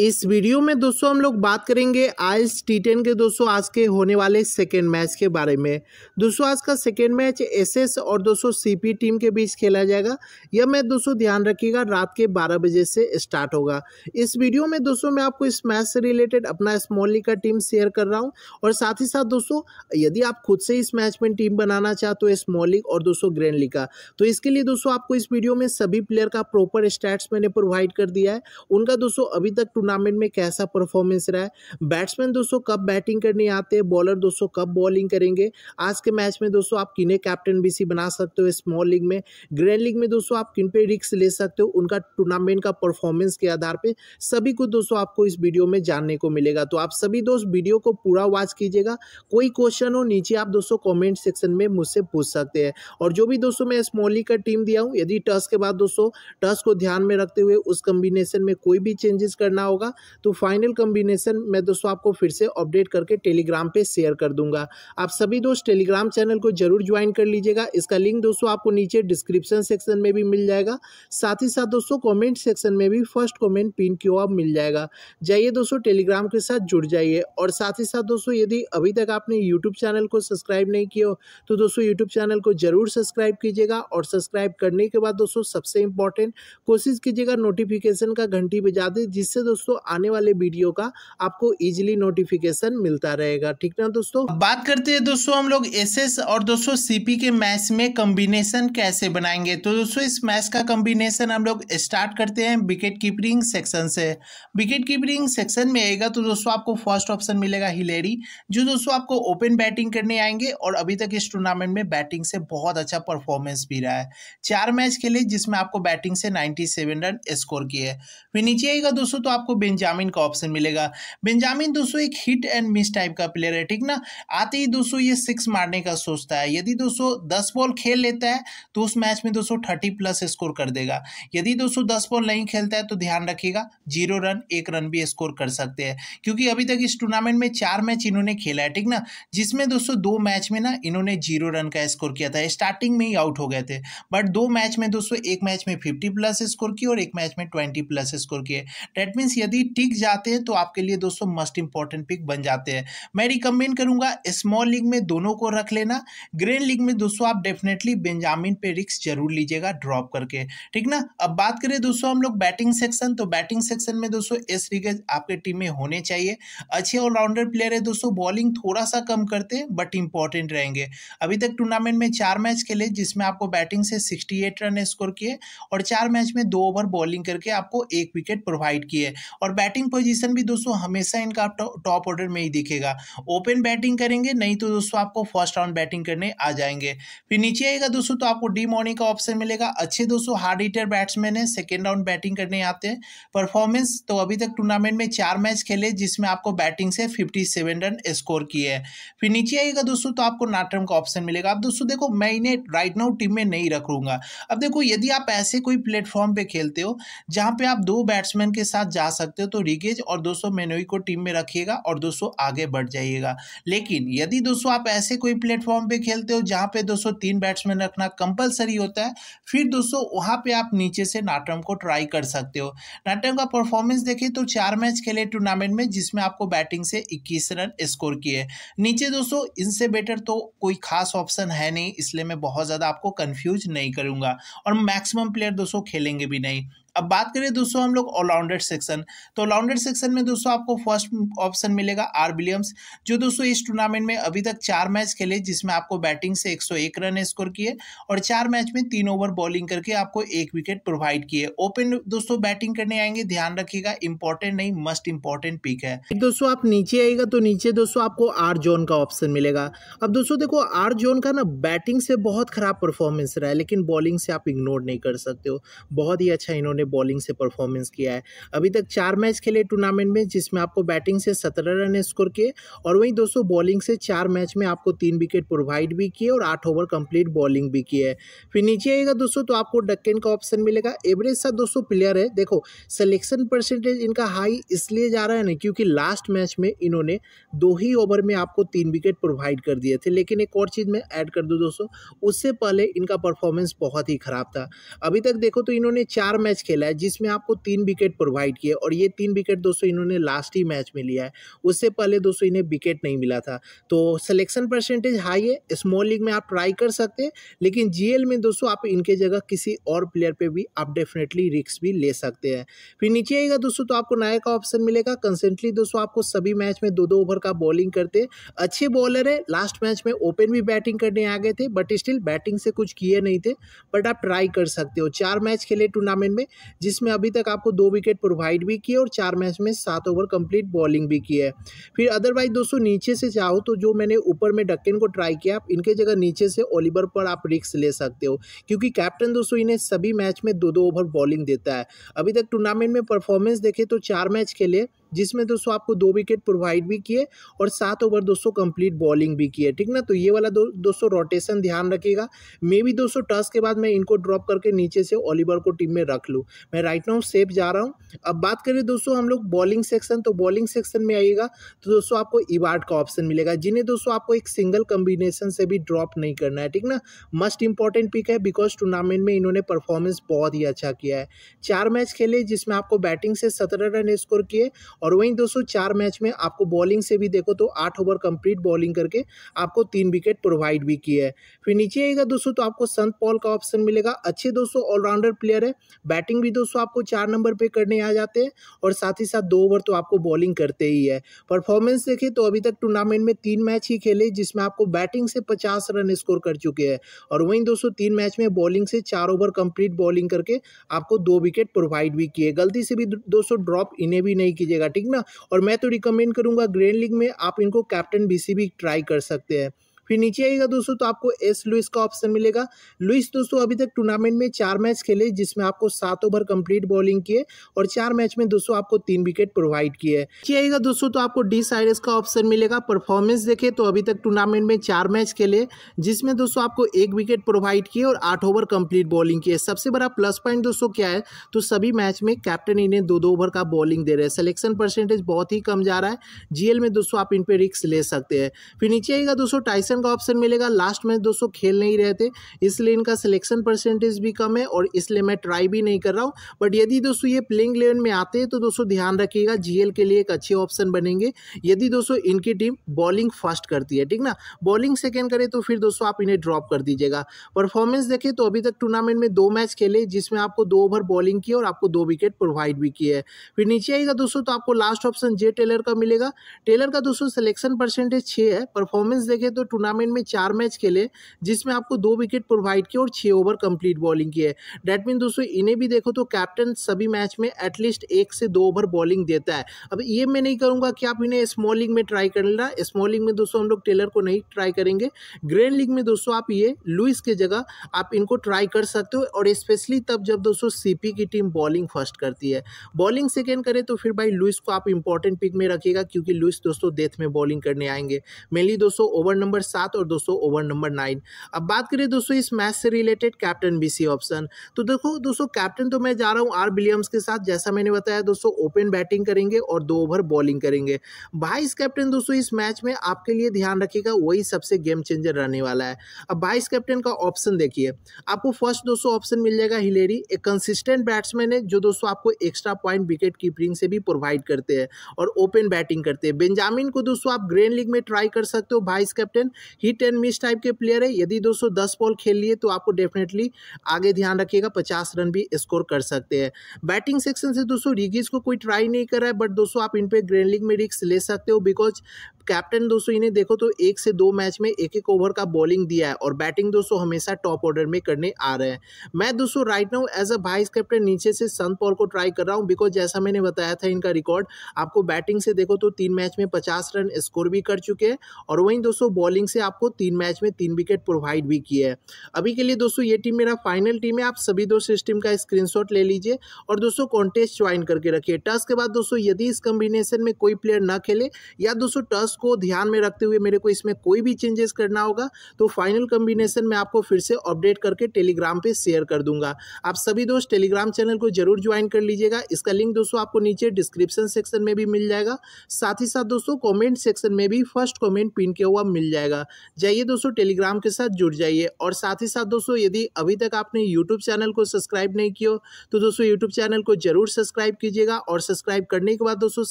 इस वीडियो में दोस्तों हम लोग बात करेंगे आई टी टेन के दोस्तों आज के होने वाले सेकेंड मैच के बारे में दोस्तों आज का सेकेंड मैच एसएस और दोस्तों सीपी टीम के बीच खेला जाएगा यह मैच दोस्तों ध्यान रखिएगा रात के 12 बजे से स्टार्ट होगा इस वीडियो में दोस्तों मैं आपको इस मैच से रिलेटेड अपना स्मॉल लीग का टीम शेयर कर रहा हूँ और साथ ही साथ दोस्तों यदि आप खुद से इस मैच में टीम बनाना चाहते हो स्मॉल लीग और दोस्तों ग्रैंड लीग का तो इसके लिए दोस्तों आपको इस वीडियो में सभी प्लेयर का प्रॉपर स्टैट्स मैंने प्रोवाइड कर दिया है उनका दोस्तों अभी तक टूर्नामेंट में कैसा परफॉर्मेंस रहा है बैट्समैन दोस्तों कब बैटिंग करने आते हैं बॉलर दोस्तों कब बॉलिंग करेंगे आज के मैच में दोस्तों आप किन्हें कैप्टन बीसी बना सकते हो स्मॉल लीग में ग्रैंड लीग में दोस्तों आप किन पे रिक्स ले सकते हो उनका टूर्नामेंट का परफॉर्मेंस के आधार पर सभी कुछ दोस्तों आपको इस वीडियो में जानने को मिलेगा तो आप सभी दोस्त वीडियो को पूरा वॉच कीजिएगा कोई क्वेश्चन हो नीचे आप दोस्तों कॉमेंट सेक्शन में मुझसे पूछ सकते हैं और जो भी दोस्तों मैं स्मॉल लीग का टीम दिया हूँ यदि टस के बाद दोस्तों टस को ध्यान में रखते हुए उस कॉम्बिनेशन में कोई भी चेंजेस करना होगा तो फाइनल कम्बिनेशन मैं दोस्तों आपको फिर से अपडेट करके टेलीग्राम पे शेयर कर दूंगा आप सभी दोस्त टेलीग्राम चैनल को जरूर ज्वाइन कर लीजिएगा इसका लिंक दोस्तों आपको नीचे डिस्क्रिप्शन सेक्शन में भी मिल जाएगा साथ ही साथ दोस्तों कॉमेंट सेक्शन में भी फर्स्ट कॉमेंट पिन क्यू आप मिल जाएगा जाइए दोस्तों टेलीग्राम के साथ जुड़ जाइए और साथ ही साथ दोस्तों यदि अभी तक आपने यूट्यूब चैनल को सब्सक्राइब नहीं किया हो तो दोस्तों यूट्यूब चैनल को जरूर सब्सक्राइब कीजिएगा और सब्सक्राइब करने के बाद दोस्तों सबसे इंपॉर्टेंट कोशिश कीजिएगा नोटिफिकेशन का घंटी बजा दे जिससे दोस्तों दोस्तों आने वाले वीडियो का आपको इजिली नोटिफिकेशन मिलता रहेगा ठीक ना दोस्तों बात करते हैं दोस्तों हम लोग एस और दोस्तों सीपी के मैथ में कम्बिनेशन कैसे बनाएंगे तो दोस्तों इस मैथ का कम्बिनेशन हम लोग स्टार्ट करते हैं विकेट कीपरिंग सेक्शन से विकेट कीपरिंग सेक्शन में आएगा तो दोस्तों आपको फर्स्ट ऑप्शन मिलेगा हिलेरी जो दोस्तों आपको ओपन बैटिंग करने आएंगे और अभी तक इस टूर्नामेंट में बैटिंग से बहुत अच्छा परफॉर्मेंस भी रहा है चार मैच खेले जिसमें आपको बैटिंग से नाइन्टी रन स्कोर किए फिर नीचे आएगा दोस्तों तो आपको आपको बेंजामिन का ऑप्शन मिलेगा बेंजामिन दोस्तों एक हिट एंड मिस टाइप का प्लेयर है ठीक ना आते ही दोस्तों ये सिक्स मारने का सोचता है यदि दोस्तों दस बॉल खेल लेता है तो उस मैच में दोस्तों थर्टी प्लस स्कोर कर देगा यदि दोस्तों दस बॉल नहीं खेलता है तो ध्यान रखिएगा जीरो रन एक रन भी स्कोर कर सकते हैं क्योंकि अभी तक इस टूर्नामेंट में चार मैच इन्होंने खेला है ठीक ना जिसमें दोस्तों दो मैच में ना इन्होंने जीरो रन का स्कोर किया था स्टार्टिंग में ही आउट हो गए थे बट दो मैच में दोस्तों एक मैच में फिफ्टी प्लस स्कोर किया और एक मैच में ट्वेंटी प्लस स्कोर किए डेट मीन्स यदि टिक जाते हैं तो आपके लिए दोस्तों मस्ट इंपॉर्टेंट पिक बन जाते हैं मैं रिकमेंड करूंगा स्मॉल लीग में दोनों को रख लेना ग्रेन लीग में दोस्तों आप डेफिनेटली बेंजामिन पे रिक्स जरूर लीजिएगा ड्रॉप करके ठीक ना अब बात करें दोस्तों हम लोग बैटिंग सेक्शन तो बैटिंग सेक्शन में दोस्तों एस रिगेज आपके टीम में होने चाहिए अच्छे ऑलराउंडर प्लेयर है दोस्तों बॉलिंग थोड़ा सा कम करते हैं बट इंपॉर्टेंट रहेंगे अभी तक टूर्नामेंट में चार मैच खेले जिसमें आपको बैटिंग से सिक्सटी रन स्कोर किए और चार मैच में दो ओवर बॉलिंग करके आपको एक विकेट प्रोवाइड किए और बैटिंग पोजीशन भी दोस्तों हमेशा इनका टॉप ऑर्डर में ही दिखेगा ओपन बैटिंग करेंगे नहीं तो दोस्तों आपको फर्स्ट राउंड बैटिंग करने आ जाएंगे फिर नीचे आएगा दोस्तों तो आपको डी मॉर्निंग का ऑप्शन मिलेगा अच्छे दोस्तों हार्ड हिटर बैट्समैन है सेकेंड राउंड बैटिंग करने आते हैं परफॉर्मेंस तो अभी तक टूर्नामेंट में चार मैच खेले जिसमें आपको बैटिंग से फिफ्टी रन स्कोर किए हैं फिर नीचे आएगा दोस्तों तो आपको नाटरम का ऑप्शन मिलेगा अब दोस्तों देखो मैं इन्हें राइट नाउ टीम में नहीं रखूंगा अब देखो यदि आप ऐसे कोई प्लेटफॉर्म पे खेलते हो जहां पे आप दो बैट्समैन के साथ जा सकते सकते हो तो रिगेज और दोस्तों मेनोई को टीम में रखिएगा और दोस्तों आगे बढ़ जाइएगा लेकिन यदि दोस्तों आप ऐसे कोई प्लेटफॉर्म पे खेलते हो जहाँ पे दोस्तों तीन बैट्समैन रखना कंपलसरी होता है फिर दोस्तों वहाँ पे आप नीचे से नाटम को ट्राई कर सकते हो नाटम का परफॉर्मेंस देखिए तो चार मैच खेले टूर्नामेंट में जिसमें आपको बैटिंग से इक्कीस रन स्कोर किए नीचे दोस्तों इनसे बेटर तो कोई खास ऑप्शन है नहीं इसलिए मैं बहुत ज़्यादा आपको कन्फ्यूज नहीं करूँगा और मैक्सिमम प्लेयर दोस्तों खेलेंगे भी नहीं अब बात करें दोस्तों हम लोग ऑलराउंडेड सेक्शन तो ऑलराउंडेड सेक्शन में दोस्तों आपको फर्स्ट ऑप्शन मिलेगा आर विलियम्स जो दोस्तों इस टूर्नामेंट में अभी तक चार मैच खेले जिसमें आपको बैटिंग से 101 रन स्कोर किए और चार मैच में तीन ओवर बॉलिंग करके आपको एक विकेट प्रोवाइड किए ओपन दोस्तों बैटिंग करने आएंगे ध्यान रखिएगा इंपॉर्टेंट नहीं मस्ट इंपॉर्टेंट पिक है दोस्तों आप नीचे आएगा तो नीचे दोस्तों आपको आर जोन का ऑप्शन मिलेगा अब दोस्तों देखो आर जोन का ना बैटिंग से बहुत खराब परफॉर्मेंस रहा है लेकिन बॉलिंग से आप इग्नोर नहीं कर सकते हो बहुत ही अच्छा इन्होंने उन्होंने बॉलिंग से परफॉर्मेंस किया है अभी तक चार मैच खेले टूर्नामेंट में जिसमें आपको बैटिंग से सत्रह रन स्कोर किए और वहीं दोस्तों बॉलिंग से चार मैच में आपको तीन विकेट प्रोवाइड भी किए और आठ ओवर कंप्लीट बॉलिंग भी किए है फिर नीचे आएगा दोस्तों तो आपको डक्केन का ऑप्शन मिलेगा एवरेज सा दोस्तों प्लेयर है देखो सिलेक्शन परसेंटेज इनका हाई इसलिए जा रहा है ना क्योंकि लास्ट मैच में इन्होंने दो ही ओवर में आपको तीन विकेट प्रोवाइड कर दिए थे लेकिन एक और चीज़ मैं ऐड कर दूँ दोस्तों उससे पहले इनका परफॉर्मेंस बहुत ही खराब था अभी तक देखो तो इन्होंने चार मैच खेला है जिसमें आपको तीन विकेट प्रोवाइड किए और ये तीन विकेट दोस्तों इन्होंने लास्ट ही मैच में लिया है उससे पहले दोस्तों इन्हें विकेट नहीं मिला था तो सिलेक्शन परसेंटेज हाई है स्मॉल लीग में आप ट्राई कर सकते हैं लेकिन जी में दोस्तों आप इनके जगह किसी और प्लेयर पर भी आप डेफिनेटली रिक्स भी ले सकते हैं फिर नीचे आएगा दोस्तों तो आपको नायक का ऑप्शन मिलेगा कंसेंटली दोस्तों आपको सभी मैच में दो दो ओवर का बॉलिंग करते अच्छे बॉलर है लास्ट मैच में ओपन भी बैटिंग करने आ गए थे बट स्टिल बैटिंग से कुछ किए नहीं थे बट आप ट्राई कर सकते हो चार मैच खेले टूर्नामेंट में जिसमें अभी तक आपको दो विकेट प्रोवाइड भी किए और चार मैच में सात ओवर कंप्लीट बॉलिंग भी की है फिर अदरवाइज दोस्तों नीचे से चाहो तो जो मैंने ऊपर में डक्केन को ट्राई किया आप इनके जगह नीचे से ओलिवर पर आप रिक्स ले सकते हो क्योंकि कैप्टन दोस्तों इन्हें सभी मैच में दो दो ओवर बॉलिंग देता है अभी तक टूर्नामेंट में परफॉर्मेंस देखे तो चार मैच खेले जिसमें दोस्तों आपको दो विकेट प्रोवाइड भी किए और सात ओवर दोस्तों कंप्लीट बॉलिंग भी किए ठीक ना तो ये वाला दो, दोस्तों रोटेशन ध्यान रखिएगा मे भी दोस्तों टस के बाद मैं इनको ड्रॉप करके नीचे से ऑलिवर को टीम में रख लूँ मैं राइट नाउ सेफ जा रहा हूँ अब बात करें दोस्तों हम लोग बॉलिंग सेक्शन तो बॉलिंग सेक्शन में आइएगा तो दोस्तों आपको इवार्ड का ऑप्शन मिलेगा जिन्हें दोस्तों आपको एक सिंगल कम्बिनेशन से भी ड्रॉप नहीं करना है ठीक ना मस्ट इंपॉर्टेंट पिक है बिकॉज टूर्नामेंट में इन्होंने परफॉर्मेंस बहुत ही अच्छा किया है चार मैच खेले जिसमें आपको बैटिंग से सत्रह रन स्कोर किए और वहीं दोस्तों चार मैच में आपको बॉलिंग से भी देखो तो आठ ओवर कंप्लीट बॉलिंग करके आपको तीन विकेट प्रोवाइड भी किए है फिर नीचे आएगा दोस्तों तो आपको संत पॉल का ऑप्शन मिलेगा अच्छे दोस्तों ऑलराउंडर प्लेयर है बैटिंग भी दोस्तों आपको चार नंबर पर करने आ जाते हैं और साथ ही साथ दो ओवर तो आपको बॉलिंग करते ही है परफॉर्मेंस देखे तो अभी तक टूर्नामेंट में तीन मैच ही खेले जिसमें आपको बैटिंग से पचास रन स्कोर कर चुके हैं और वहीं दोस्तों तीन मैच में बॉलिंग से चार ओवर कंप्लीट बॉलिंग करके आपको दो विकेट प्रोवाइड भी किए गलती से भी दोस्तों ड्रॉप इन्हें भी नहीं कीजिएगा ठीक ना और मैं तो रिकमेंड करूंगा ग्रैंड लीग में आप इनको कैप्टन बीसीबी ट्राई कर सकते हैं फिर नीचे आएगा दोस्तों तो आपको एस लुइस का ऑप्शन मिलेगा लुइस दोस्तों अभी तक टूर्नामेंट में चार मैच खेले जिसमें आपको सात ओवर कंप्लीट बॉलिंग किए और चार मैच में दोस्तों आपको तीन विकेट प्रोवाइड किए नीचे आएगा दोस्तों तो आपको डी साइरस का ऑप्शन मिलेगा परफॉर्मेंस देखे तो अभी तक टूर्नामेंट में चार मैच खेले जिसमें दोस्तों आपको एक विकेट प्रोवाइड किए और आठ ओवर कंप्लीट बॉलिंग किए सबसे बड़ा प्लस पॉइंट दोस्तों क्या है तो सभी मैच में कैप्टन इन्हें दो दो ओवर का बॉलिंग दे रहे हैं सिलेक्शन परसेंटेज बहुत ही कम जा रहा है जीएल में दोस्तों आप इन पर रिक्स ले सकते हैं फिर नीचे आएगा दोस्तों टाइसन सिलेक्शन का ऑप्शन मिलेगा लास्ट में दोस्तों खेल नहीं रहे थे इसलिए इनका सिलेक्शन परसेंटेज भी कम है और इसलिए मैं ट्राई भी नहीं कर रहा हूँ बट यदि दोस्तों ये प्लेइंग इलेवन में आते हैं तो दोस्तों ध्यान रखिएगा जीएल के लिए एक अच्छे ऑप्शन बनेंगे यदि दोस्तों इनकी टीम बॉलिंग फर्स्ट करती है ठीक ना बॉलिंग सेकेंड करे तो फिर दोस्तों आप इन्हें ड्रॉप कर दीजिएगा परफॉर्मेंस देखें तो अभी तक टूर्नामेंट में दो मैच खेले जिसमें आपको दो ओवर बॉलिंग की और आपको दो विकेट प्रोवाइड भी किए है फिर नीचे आएगा दोस्तों तो आपको लास्ट ऑप्शन जे टेलर का मिलेगा टेलर का दोस्तों सिलेक्शन परसेंटेज छः है परफॉर्मेंस देखें तो टूर्नामेंट में चार मैच खेले जिसमें आपको दो विकेट प्रोवाइड किए और छः ओवर कंप्लीट बॉलिंग किए डैट मीन दोस्तों इन्हें भी देखो तो कैप्टन सभी मैच में एटलीस्ट एक से दो ओवर बॉलिंग देता है अब ये मैं नहीं करूँगा कि आप इन्हें स्मॉलिंग में ट्राई कर लेना स्मॉलिंग में दोस्तों हम लोग टेलर को नहीं ट्राई करेंगे ग्रैंड लीग में दोस्तों आप ये लुइस की जगह आप इनको ट्राई कर सकते हो और स्पेशली तब जब दोस्तों सीपी की टीम बॉलिंग फर्स्ट करती है बॉलिंग सेकेंड करें तो फिर भाई लुइस को आप इंपॉर्टेंट पिक में रखिएगा क्योंकि लुइस दोस्तों डेथ में बॉलिंग करने आएंगे मेनली दोस्तों ओवर नंबर सात और दोस्तों ओवर नंबर नाइन अब बात करिए दोस्तों इस मैच से रिलेटेड कैप्टन बीसी ऑप्शन तो देखो दोस्तों कैप्टन तो मैं जा रहा हूँ आर विलियम्स के साथ जैसा मैंने बताया दोस्तों ओपन बैटिंग करेंगे और दो ओवर बॉलिंग करेंगे बाईस कैप्टन दोस्तों इस मैच में आपके लिए ध्यान रखिएगा वही सबसे गेम चेंजर रहने वाला है अब बाईस कैप्टन का ऑप्शन देखिए आपको फर्स्ट दोस्तों ऑप्शन मिल जाएगा हिलेरी एक कंसिस्टेंट बैट्समैन है जो दोस्तों आपको एक्स्ट्रा पॉइंट विकेट कीपरिंग से भी प्रोवाइड करते हैं और ओपन बैटिंग करते हैं बेंजामिन को दोस्तों आप ग्रेन लीग में ट्राई कर सकते हो vice captain hit and miss type के प्लेयर है यदि दोस्तों दस बॉल खेल लिए तो आपको डेफिनेटली आगे ध्यान रखिएगा पचास रन भी स्कोर कर सकते हैं बैटिंग सेक्शन से दोस्तों रिगिस को कोई ट्राई नहीं कर रहा है बट दोस्तों आप इन पर ग्रैंड लीग में रिक्स ले सकते हो बिकॉज कैप्टन दोस्तों इन्हें देखो तो एक से दो मैच में एक एक ओवर का बॉलिंग दिया है और बैटिंग दोस्तों हमेशा टॉप ऑर्डर में करने आ रहे हैं मैं दोस्तों right now as a vice captain नीचे से संत पॉल को ट्राई कर रहा हूं बिकॉज जैसा मैंने बताया था इनका रिकॉर्ड आपको बैटिंग से देखो तो तीन मैच में पचास रन स्कोर भी कर चुके हैं और वहीं दोस्तों बॉलिंग से आपको तीन मैच में तीन विकेट प्रोवाइड भी किए हैं अभी के लिए दोस्तों ये टीम मेरा फाइनल टीम है आप सभी दोस्तों इस टीम का स्क्रीनशॉट ले लीजिए और दोस्तों कॉन्टेस्ट ज्वाइन करके रखिए टस के बाद दोस्तों यदि इस कम्बिनेशन में कोई प्लेयर ना खेले या दोस्तों टस को ध्यान में रखते हुए मेरे को इसमें कोई भी चेंजेस करना होगा तो फाइनल कम्बिनेशन में आपको फिर से अपडेट करके टेलीग्राम पर शेयर कर दूंगा आप सभी दोस्त टेलीग्राम चैनल को जरूर ज्वाइन कर लीजिएगा इसका लिंक दोस्तों आपको नीचे डिस्क्रिप्शन सेक्शन में भी मिल जाएगा साथ ही साथ दोस्तों कमेंट सेक्शन में भी फर्स्ट कमेंट पिन किया हुआ मिल जाएगा मिलेगा जाइए दोस्तों टेलीग्राम के साथ जुड़ जाइए और साथ ही साथ दोस्तों यदि अभी तक आपने यूट्यूब चैनल को सब्सक्राइब नहीं किया तो दोस्तों यूट्यूब चैनल को जरूर सब्सक्राइब कीजिएगा और सब्सक्राइब करने के बाद दोस्तों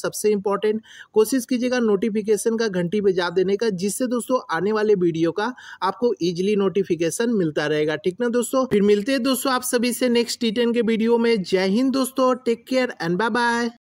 सबसे इंपॉर्टेंट कोशिश कीजिएगा नोटिफिकेशन का घंटी बजा देने का जिससे दोस्तों आने वाले वीडियो का आपको ईजिली नोटिफिकेशन मिलता रहेगा ठीक ना दोस्तों फिर मिलते हैं दोस्तों आप सभी से नेक्स्ट टी के वीडियो में जय हिंद दोस्तों take care and bye bye